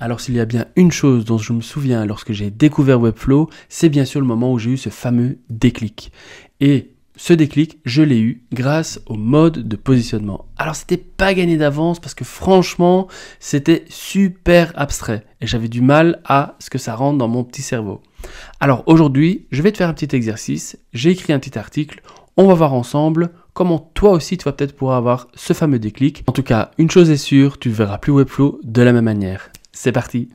Alors s'il y a bien une chose dont je me souviens lorsque j'ai découvert Webflow, c'est bien sûr le moment où j'ai eu ce fameux déclic. Et ce déclic, je l'ai eu grâce au mode de positionnement. Alors c'était pas gagné d'avance parce que franchement, c'était super abstrait et j'avais du mal à ce que ça rentre dans mon petit cerveau. Alors aujourd'hui, je vais te faire un petit exercice, j'ai écrit un petit article, on va voir ensemble comment toi aussi tu vas peut-être pouvoir avoir ce fameux déclic. En tout cas, une chose est sûre, tu ne verras plus Webflow de la même manière. C'est parti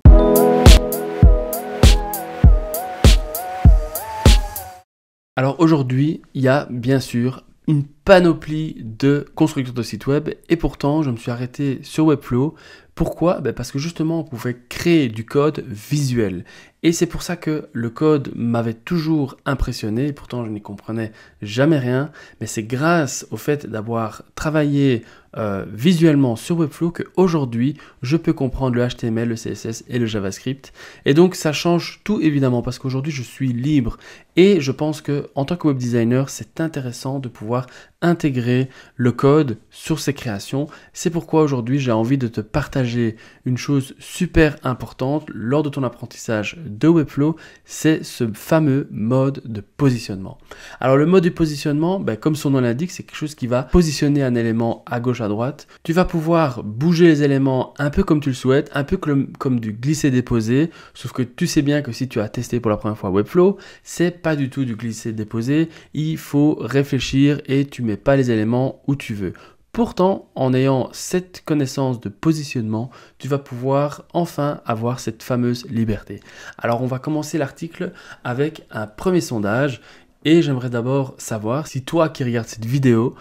Alors aujourd'hui, il y a bien sûr une panoplie de constructeurs de sites web et pourtant je me suis arrêté sur Webflow. Pourquoi ben, Parce que justement on pouvait créer du code visuel et c'est pour ça que le code m'avait toujours impressionné pourtant je n'y comprenais jamais rien mais c'est grâce au fait d'avoir travaillé euh, visuellement sur Webflow qu'aujourd'hui je peux comprendre le HTML, le CSS et le JavaScript. Et donc ça change tout évidemment parce qu'aujourd'hui je suis libre et je pense que en tant que web designer c'est intéressant de pouvoir intégrer le code sur ses créations. C'est pourquoi aujourd'hui j'ai envie de te partager une chose super importante lors de ton apprentissage de Webflow, c'est ce fameux mode de positionnement. Alors le mode de positionnement, ben, comme son nom l'indique, c'est quelque chose qui va positionner un élément à gauche à droite. Tu vas pouvoir bouger les éléments un peu comme tu le souhaites, un peu comme, comme du glisser-déposer, sauf que tu sais bien que si tu as testé pour la première fois Webflow, c'est pas du tout du glisser-déposer, il faut réfléchir et tu mets pas les éléments où tu veux. Pourtant, en ayant cette connaissance de positionnement, tu vas pouvoir enfin avoir cette fameuse liberté. Alors on va commencer l'article avec un premier sondage et j'aimerais d'abord savoir si toi qui regardes cette vidéo,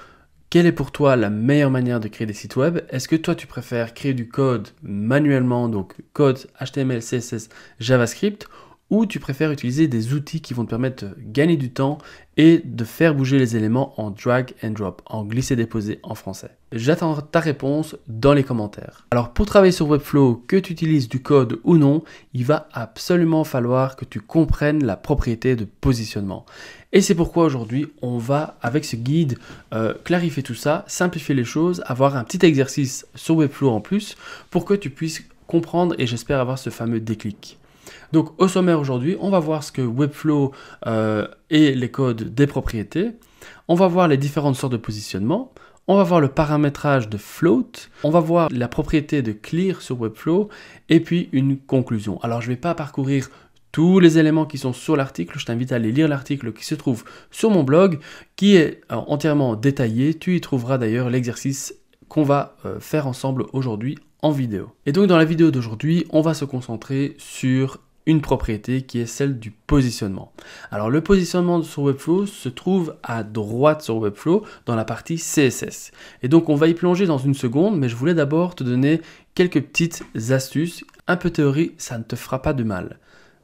quelle est pour toi la meilleure manière de créer des sites web Est-ce que toi tu préfères créer du code manuellement, donc code HTML, CSS, JavaScript, ou tu préfères utiliser des outils qui vont te permettre de gagner du temps et de faire bouger les éléments en drag and drop, en glisser-déposer en français J'attends ta réponse dans les commentaires. Alors pour travailler sur Webflow, que tu utilises du code ou non, il va absolument falloir que tu comprennes la propriété de positionnement. Et c'est pourquoi aujourd'hui, on va, avec ce guide, euh, clarifier tout ça, simplifier les choses, avoir un petit exercice sur Webflow en plus, pour que tu puisses comprendre et j'espère avoir ce fameux déclic. Donc au sommaire aujourd'hui, on va voir ce que Webflow est euh, et les codes des propriétés. On va voir les différentes sortes de positionnement. On va voir le paramétrage de float, on va voir la propriété de clear sur Webflow, et puis une conclusion. Alors je ne vais pas parcourir tous les éléments qui sont sur l'article, je t'invite à aller lire l'article qui se trouve sur mon blog, qui est euh, entièrement détaillé. Tu y trouveras d'ailleurs l'exercice qu'on va euh, faire ensemble aujourd'hui vidéo. Et donc dans la vidéo d'aujourd'hui, on va se concentrer sur une propriété qui est celle du positionnement. Alors le positionnement sur Webflow se trouve à droite sur Webflow dans la partie CSS. Et donc on va y plonger dans une seconde, mais je voulais d'abord te donner quelques petites astuces. Un peu théorie, ça ne te fera pas de mal.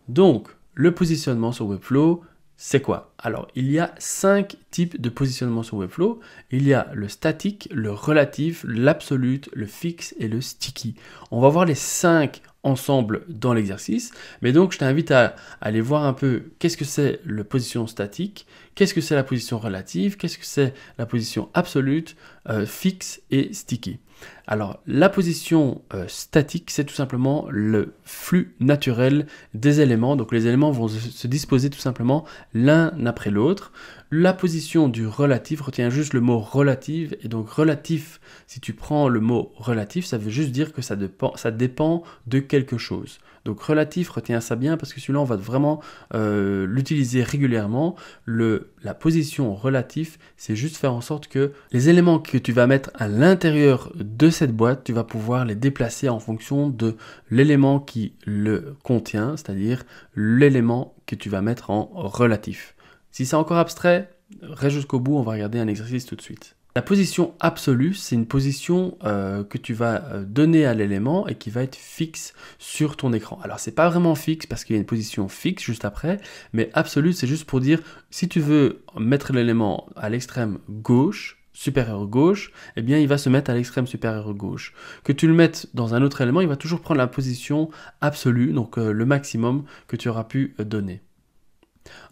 Donc le positionnement sur Webflow, c'est quoi Alors, il y a cinq types de positionnement sur Webflow. Il y a le statique, le relatif, l'absolute, le fixe et le sticky. On va voir les cinq ensemble dans l'exercice. Mais donc, je t'invite à, aller voir un peu qu'est-ce que c'est la position statique, qu'est-ce que c'est la position relative, qu'est-ce que c'est la position absolue, euh, fixe et sticky. Alors, la position euh, statique, c'est tout simplement le flux naturel des éléments. Donc, les éléments vont se disposer tout simplement l'un après l'autre. La position du relatif retient juste le mot relatif et donc relatif, si tu prends le mot relatif, ça veut juste dire que ça dépend, ça dépend de quelque chose. Donc relatif, retiens ça bien parce que celui-là, on va vraiment euh, l'utiliser régulièrement. la position relatif, c'est juste faire en sorte que les éléments que tu vas mettre à l'intérieur de cette boîte, tu vas pouvoir les déplacer en fonction de l'élément qui le contient, c'est-à-dire l'élément que tu vas mettre en relatif. Si c'est encore abstrait, reste jusqu'au bout, on va regarder un exercice tout de suite. La position absolue, c'est une position euh, que tu vas euh, donner à l'élément et qui va être fixe sur ton écran. Alors c'est pas vraiment fixe parce qu'il y a une position fixe juste après, mais absolue c'est juste pour dire si tu veux mettre l'élément à l'extrême gauche, supérieur gauche, eh bien il va se mettre à l'extrême supérieur gauche. Que tu le mettes dans un autre élément, il va toujours prendre la position absolue, donc euh, le maximum que tu auras pu donner.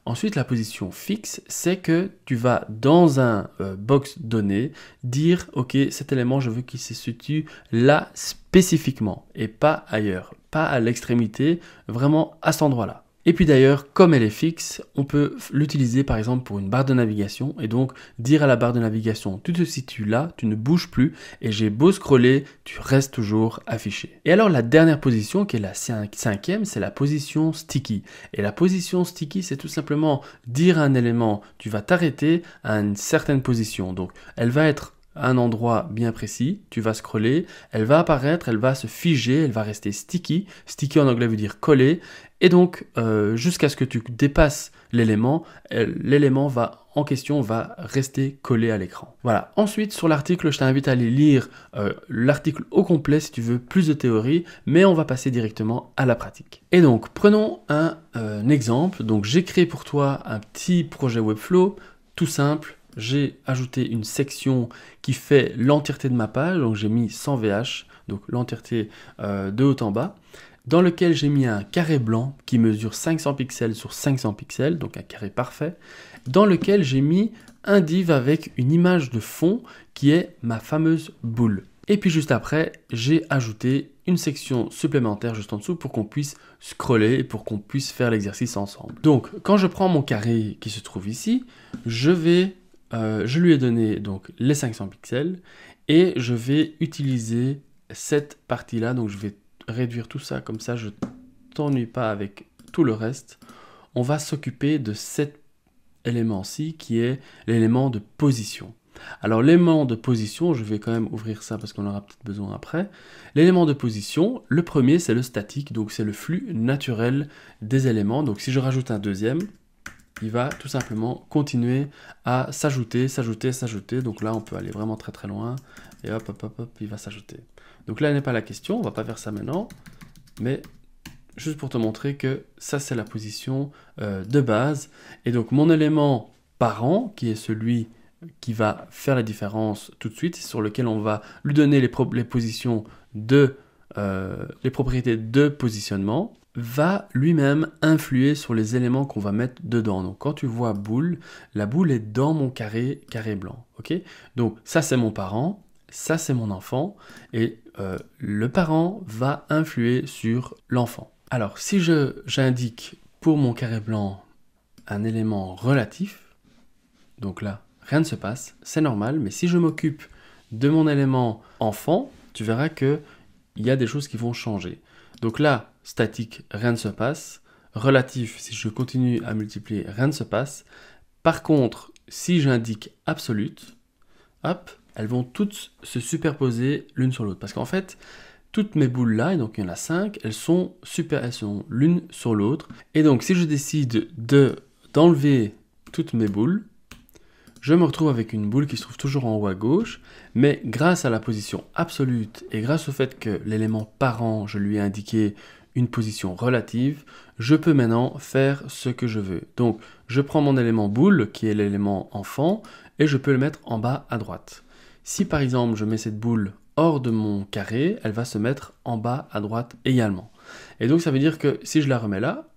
Ensuite, la position fixe, c'est que tu vas dans un euh, box donné dire, OK, cet élément, je veux qu'il se situe là spécifiquement et pas ailleurs, pas à l'extrémité, vraiment à cet endroit-là. Et puis d'ailleurs, comme elle est fixe, on peut l'utiliser par exemple pour une barre de navigation et donc dire à la barre de navigation tu te situes là, tu ne bouges plus et j'ai beau scroller, tu restes toujours affiché. Et alors la dernière position qui est la cinquième, c'est la position sticky. Et la position sticky, c'est tout simplement dire à un élément tu vas t'arrêter à une certaine position. Donc elle va être un endroit bien précis, tu vas scroller, elle va apparaître, elle va se figer, elle va rester sticky. Sticky en anglais veut dire coller. Et donc, euh, jusqu'à ce que tu dépasses l'élément, l'élément va en question va rester collé à l'écran. Voilà. Ensuite, sur l'article, je t'invite à aller lire euh, l'article au complet si tu veux plus de théorie, mais on va passer directement à la pratique. Et donc, prenons un, un euh, exemple. Donc, j'ai créé pour toi un petit projet Webflow, tout simple, j'ai ajouté une section qui fait l'entièreté de ma page, donc j'ai mis 100 VH, donc l'entièreté euh, de haut en bas, dans lequel j'ai mis un carré blanc qui mesure 500 pixels sur 500 pixels, donc un carré parfait, dans lequel j'ai mis un div avec une image de fond qui est ma fameuse boule. Et puis juste après, j'ai ajouté une section supplémentaire juste en dessous pour qu'on puisse scroller et pour qu'on puisse faire l'exercice ensemble. Donc, quand je prends mon carré qui se trouve ici, je vais euh, je lui ai donné donc les 500 pixels et je vais utiliser cette partie-là. Donc je vais réduire tout ça comme ça, je t'ennuie pas avec tout le reste. On va s'occuper de cet élément-ci qui est l'élément de position. Alors l'élément de position, je vais quand même ouvrir ça parce qu'on aura peut-être besoin après. L'élément de position, le premier c'est le statique, donc c'est le flux naturel des éléments. Donc si je rajoute un deuxième, il va tout simplement continuer à s'ajouter, s'ajouter, s'ajouter. Donc là, on peut aller vraiment très très loin. Et hop, hop, hop, hop, il va s'ajouter. Donc là, n'est pas la question, on va pas faire ça maintenant. Mais juste pour te montrer que ça, c'est la position euh, de base. Et donc mon élément parent, qui est celui qui va faire la différence tout de suite, sur lequel on va lui donner les, positions euh, les propriétés de positionnement, va lui-même influer sur les éléments qu'on va mettre dedans. Donc quand tu vois boule, la boule est dans mon carré, carré blanc. ok Donc ça c'est mon parent, ça c'est mon enfant, et euh, le parent va influer sur l'enfant. Alors si j'indique pour mon carré blanc un élément relatif, donc là rien ne se passe, c'est normal, mais si je m'occupe de mon élément enfant, tu verras que il y a des choses qui vont changer. Donc là, statique, rien ne se passe. Relatif, si je continue à multiplier, rien ne se passe. Par contre, si j'indique absolute, hop, elles vont toutes se superposer l'une sur l'autre. Parce qu'en fait, toutes mes boules là, et donc il y en a 5, elles sont super, elles sont l'une sur l'autre. Et donc si je décide de d'enlever toutes mes boules, je me retrouve avec une boule qui se trouve toujours en haut à gauche, mais grâce à la position absolue et grâce au fait que l'élément parent, je lui ai indiqué une position relative, je peux maintenant faire ce que je veux. Donc je prends mon élément boule, qui est l'élément enfant, et je peux le mettre en bas à droite. Si par exemple je mets cette boule hors de mon carré, elle va se mettre en bas à droite également. Et donc ça veut dire que si je la remets là,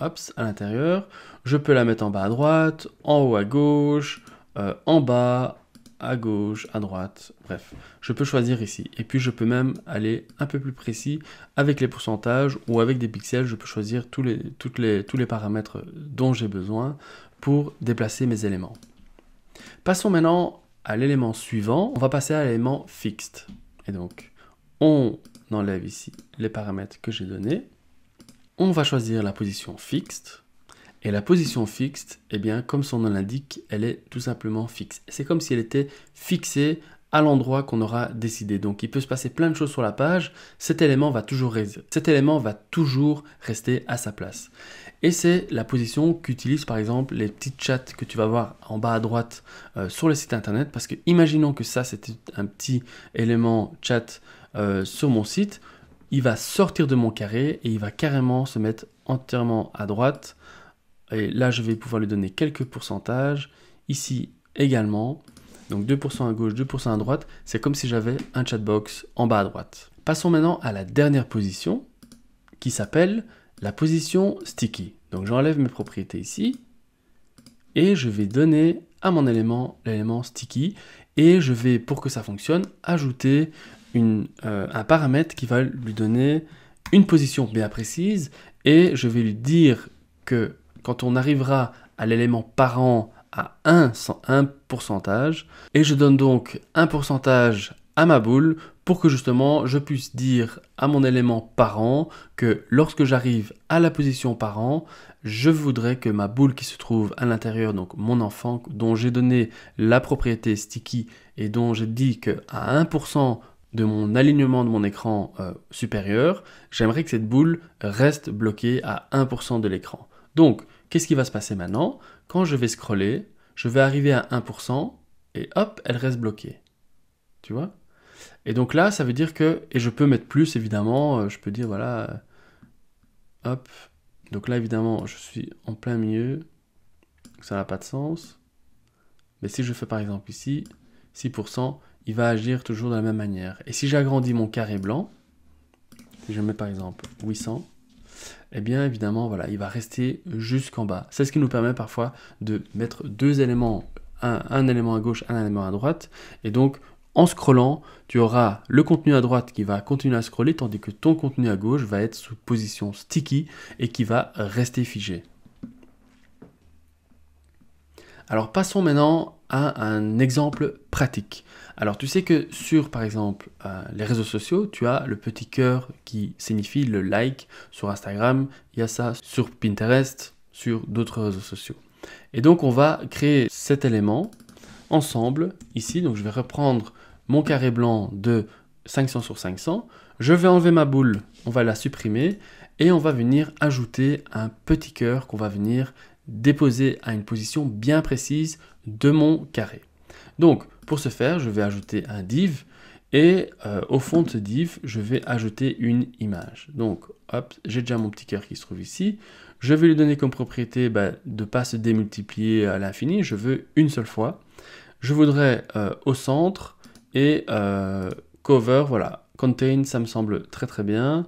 hop, à l'intérieur, je peux la mettre en bas à droite, en haut à gauche, euh, en bas, à gauche, à droite, bref. Je peux choisir ici. Et puis je peux même aller un peu plus précis avec les pourcentages ou avec des pixels. Je peux choisir tous les, toutes les, tous les paramètres dont j'ai besoin pour déplacer mes éléments. Passons maintenant à l'élément suivant. On va passer à l'élément fixe. Et donc, on enlève ici les paramètres que j'ai donnés. On va choisir la position fixe. Et la position fixe, eh bien, comme son nom l'indique, elle est tout simplement fixe. C'est comme si elle était fixée à l'endroit qu'on aura décidé. Donc il peut se passer plein de choses sur la page, cet élément va toujours, cet élément va toujours rester à sa place. Et c'est la position qu'utilisent par exemple les petits chats que tu vas voir en bas à droite euh, sur le site internet, parce que imaginons que ça c'était un petit élément chat euh, sur mon site, il va sortir de mon carré et il va carrément se mettre entièrement à droite et là, je vais pouvoir lui donner quelques pourcentages. Ici également. Donc 2% à gauche, 2% à droite. C'est comme si j'avais un chatbox en bas à droite. Passons maintenant à la dernière position qui s'appelle la position sticky. Donc j'enlève mes propriétés ici et je vais donner à mon élément l'élément sticky et je vais, pour que ça fonctionne, ajouter euh, un paramètre qui va lui donner une position bien précise et je vais lui dire que quand on arrivera à l'élément parent à 1, pourcentage, et je donne donc un pourcentage à ma boule pour que justement je puisse dire à mon élément parent que lorsque j'arrive à la position parent, je voudrais que ma boule qui se trouve à l'intérieur, donc mon enfant dont j'ai donné la propriété sticky et dont j'ai dit que à 1% de mon alignement de mon écran euh, supérieur, j'aimerais que cette boule reste bloquée à 1% de l'écran. Donc, Qu'est-ce qui va se passer maintenant Quand je vais scroller, je vais arriver à 1% et hop, elle reste bloquée. Tu vois Et donc là, ça veut dire que, et je peux mettre plus évidemment, euh, je peux dire voilà, euh, hop, donc là évidemment, je suis en plein milieu, ça n'a pas de sens. Mais si je fais par exemple ici, 6%, il va agir toujours de la même manière. Et si j'agrandis mon carré blanc, si je mets par exemple 800, eh bien évidemment, voilà, il va rester jusqu'en bas. C'est ce qui nous permet parfois de mettre deux éléments, un, un élément à gauche, un élément à droite, et donc en scrollant, tu auras le contenu à droite qui va continuer à scroller, tandis que ton contenu à gauche va être sous position sticky et qui va rester figé. Alors passons maintenant un exemple pratique. Alors tu sais que sur par exemple euh, les réseaux sociaux, tu as le petit cœur qui signifie le like sur Instagram, il y a ça sur Pinterest, sur d'autres réseaux sociaux. Et donc on va créer cet élément ensemble ici, donc je vais reprendre mon carré blanc de 500 sur 500, je vais enlever ma boule, on va la supprimer et on va venir ajouter un petit cœur qu'on va venir déposer à une position bien précise de mon carré. Donc, pour ce faire, je vais ajouter un div et euh, au fond de ce div, je vais ajouter une image. Donc, hop, j'ai déjà mon petit cœur qui se trouve ici. Je vais lui donner comme propriété bah, de ne pas se démultiplier à l'infini. Je veux une seule fois. Je voudrais euh, au centre et euh, cover, voilà. Contain, ça me semble très très bien.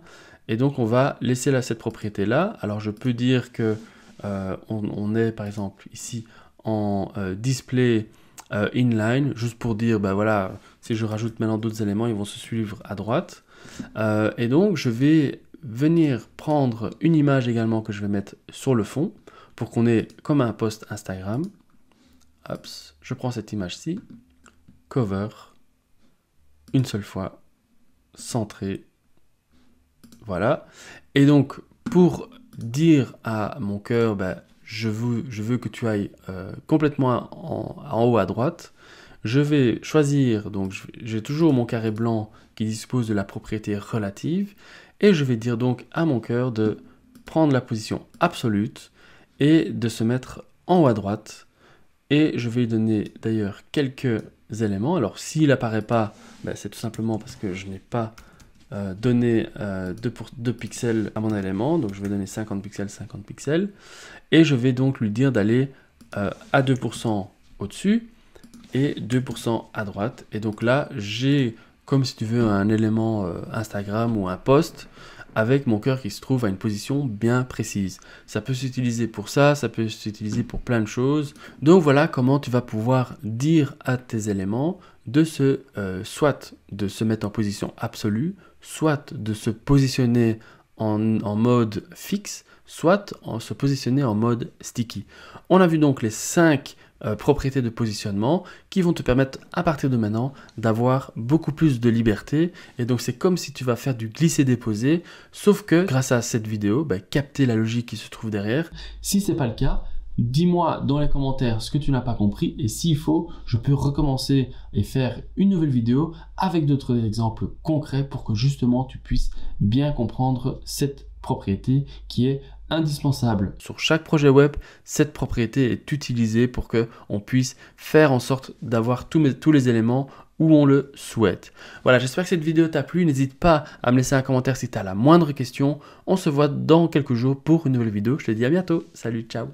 Et donc, on va laisser là cette propriété là. Alors, je peux dire que on, on est par exemple ici en euh, display euh, inline, juste pour dire, ben voilà, si je rajoute maintenant d'autres éléments, ils vont se suivre à droite. Euh, et donc, je vais venir prendre une image également que je vais mettre sur le fond, pour qu'on ait comme un post Instagram. je prends cette image-ci, cover, une seule fois, centré, voilà. Et donc, pour dire à mon cœur, ben je veux, que tu ailles euh, complètement en, haut à droite. Je vais choisir, donc j'ai toujours mon carré blanc qui dispose de la propriété relative, et je vais dire donc à mon cœur de prendre la position absolue et de se mettre en haut à droite. Et je vais lui donner d'ailleurs quelques éléments. Alors s'il n'apparaît pas, ben, c'est tout simplement parce que je n'ai pas euh, donner 2, euh, pixels à mon élément, donc je vais donner 50 pixels, 50 pixels, et je vais donc lui dire d'aller euh, à 2% au-dessus et 2% à droite. Et donc là, j'ai, comme si tu veux, un élément Instagram ou un post avec mon cœur qui se trouve à une position bien précise. Ça peut s'utiliser pour ça, ça peut s'utiliser pour plein de choses. Donc voilà comment tu vas pouvoir dire à tes éléments de se, soit de se mettre en position absolue soit de se positionner en, mode fixe, soit en se positionner en mode sticky. On a vu donc les 5 euh, propriétés de positionnement qui vont te permettre à partir de maintenant d'avoir beaucoup plus de liberté. Et donc c'est comme si tu vas faire du glisser-déposer, sauf que grâce à cette vidéo, bah, capter la logique qui se trouve derrière. Si ce n'est pas le cas, Dis-moi dans les commentaires ce que tu n'as pas compris et s'il faut, je peux recommencer et faire une nouvelle vidéo avec d'autres exemples concrets pour que justement tu puisses bien comprendre cette propriété qui est indispensable. Sur chaque projet web, cette propriété est utilisée pour que on puisse faire en sorte d'avoir tous les éléments où on le souhaite. Voilà, j'espère que cette vidéo t'a plu. N'hésite pas à me laisser un commentaire si tu as la moindre question. On se voit dans quelques jours pour une nouvelle vidéo. Je te dis à bientôt. Salut, ciao